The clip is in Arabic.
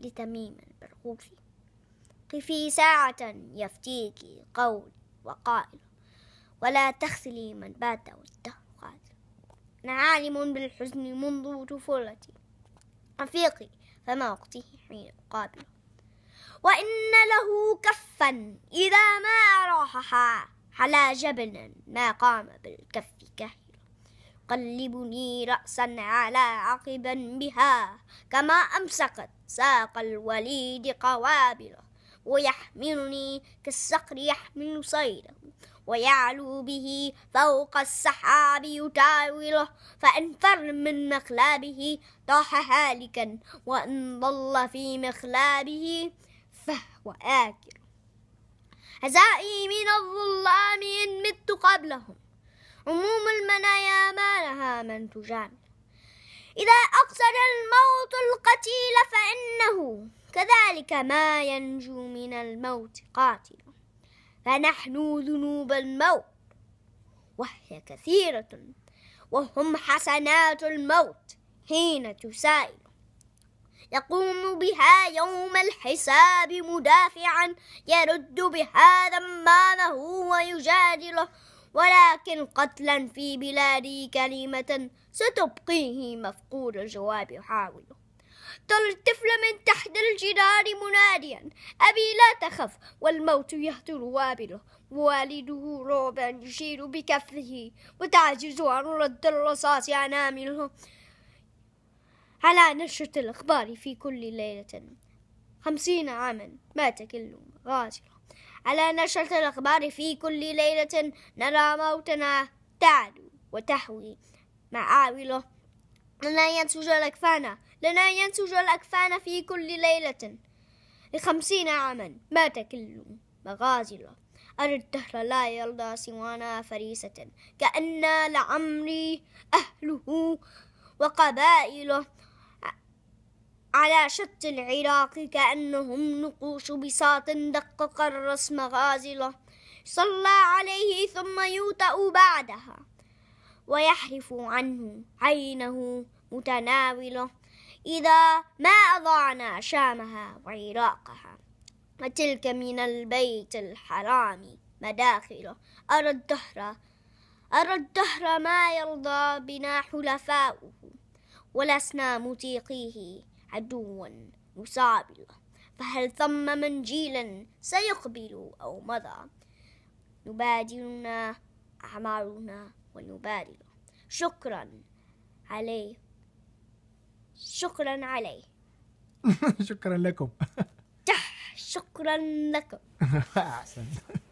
لتميم البرغوثي قفي ساعة يفتيك قول وقائل ولا تخسلي من بات والدهر قاتل أنا عالم بالحزن منذ طفولتي رفيقي فما وقته حين أقابله وإن له كفا إذا ما راح على جبل ما قام بالكف كهي تقلبني رأسا على عقبا بها كما أمسكت ساق الوليد قوابله ويحملني كالصقر يحمل صيده ويعلو به فوق السحاب يتاوله فإن فر من مخلابه طاح هالكا وإن ضل في مخلابه فهو آكل عزائي من الظلام إن مت قبلهم هموم المنايا ما لها من تجامل إذا أقصد الموت القتيل فإنه كذلك ما ينجو من الموت قاتل فنحن ذنوب الموت وهي كثيرة وهم حسنات الموت حين تسائل يقوم بها يوم الحساب مدافعا يرد بها ذمامه ويجادله ولكن قتلا في بلادي كلمة ستبقيه مفقود الجواب يحاول ترى الطفل من تحت الجدار مناديا أبي لا تخف والموت يهتر وابله والده رعبا يشير بكفه وتعجز عن رد الرصاص أنامله على نشرة الأخبار في كل ليلة خمسين عاما مات كل غازل على نشرة الأخبار في كل ليلة نرى موتنا تعلو وتحوي معاوله لنا ينسج الأكفان لنا ينسج الأكفان في كل ليلة لخمسين عاما ما تكل مغازله أرى الدهر لا يرضى سوانا فريسة كأن لعمري أهله وقبائله على شط العراق كأنهم نقوش بساط دقق الرسم غازلة صلى عليه ثم يوطأ بعدها ويحرف عنه عينه متناولة إذا ما أضعنا شامها وعراقها وتلك من البيت الحرام مداخله أرى الدهر أرى الدهر ما يرضى بنا حلفاؤه ولسنا متيقيه عدوا مسابل فهل ثم من جيلا سيقبل أو مضى نبادلنا أعمارنا ونبادل شكرا عليه شكرا عليه شكرا لكم شكرا لكم احسنت